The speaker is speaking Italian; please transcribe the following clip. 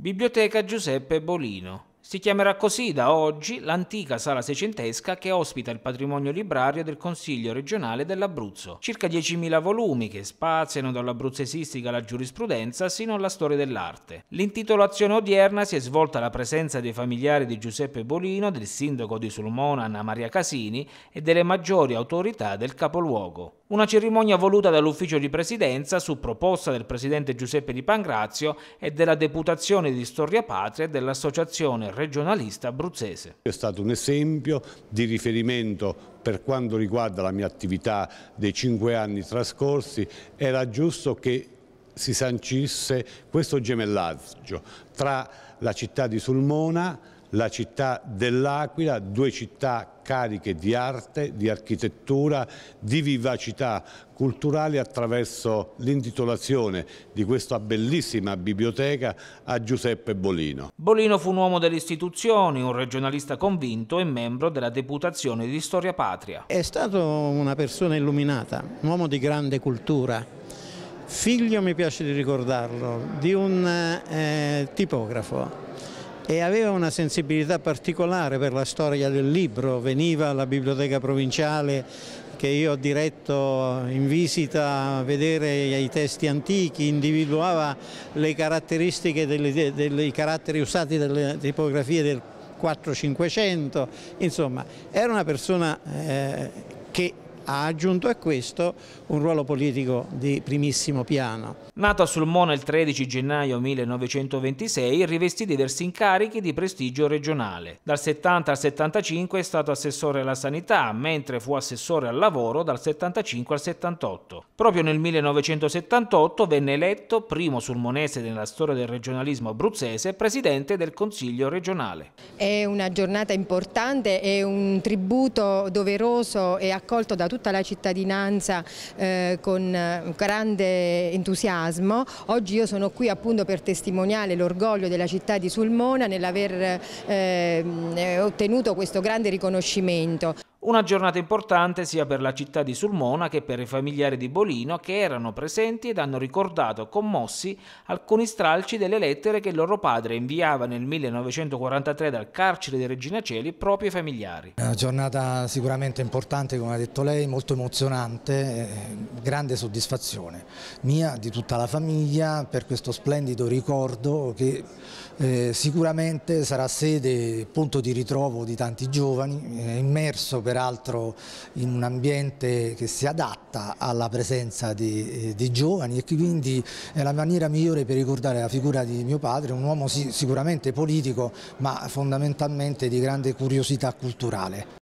Biblioteca Giuseppe Bolino si chiamerà così da oggi l'antica sala seicentesca che ospita il patrimonio librario del Consiglio regionale dell'Abruzzo. Circa 10.000 volumi che spaziano dall'abruzzesistica alla giurisprudenza sino alla storia dell'arte. L'intitolazione odierna si è svolta alla presenza dei familiari di Giuseppe Bolino, del sindaco di Sulmona Anna Maria Casini e delle maggiori autorità del capoluogo. Una cerimonia voluta dall'ufficio di presidenza su proposta del presidente Giuseppe Di Pangrazio e della deputazione di Storia Patria dell'associazione regionalista abruzzese. È stato un esempio di riferimento per quanto riguarda la mia attività dei cinque anni trascorsi, era giusto che si sancisse questo gemellaggio tra la città di Sulmona la città dell'Aquila, due città cariche di arte, di architettura, di vivacità culturale attraverso l'intitolazione di questa bellissima biblioteca a Giuseppe Bolino. Bolino fu un uomo delle istituzioni, un regionalista convinto e membro della deputazione di Storia Patria. È stato una persona illuminata, un uomo di grande cultura, figlio, mi piace di ricordarlo, di un eh, tipografo e aveva una sensibilità particolare per la storia del libro, veniva alla biblioteca provinciale che io ho diretto in visita a vedere i testi antichi, individuava le caratteristiche dei caratteri usati dalle tipografie del 4-500, insomma era una persona eh, che ha aggiunto a questo un ruolo politico di primissimo piano. Nato a Sulmona il 13 gennaio 1926, rivestì diversi incarichi di prestigio regionale. Dal 70 al 75 è stato assessore alla sanità, mentre fu assessore al lavoro dal 75 al 78. Proprio nel 1978 venne eletto primo sulmonese nella storia del regionalismo abruzzese presidente del Consiglio regionale. È una giornata importante, è un tributo doveroso e accolto da tutta la cittadinanza eh, con eh, grande entusiasmo. Oggi io sono qui appunto per testimoniare l'orgoglio della città di Sulmona nell'aver eh, mm, eh ottenuto questo grande riconoscimento. Una giornata importante sia per la città di Sulmona che per i familiari di Bolino che erano presenti ed hanno ricordato commossi alcuni stralci delle lettere che loro padre inviava nel 1943 dal carcere di Regina Celi proprio ai familiari. Una giornata sicuramente importante, come ha detto lei, molto emozionante, eh, grande soddisfazione mia, di tutta la famiglia, per questo splendido ricordo che eh, sicuramente sarà sede, punto di ritrovo di tanti giovani, eh, immerso per peraltro in un ambiente che si adatta alla presenza di, eh, di giovani e quindi è la maniera migliore per ricordare la figura di mio padre, un uomo sicuramente politico ma fondamentalmente di grande curiosità culturale.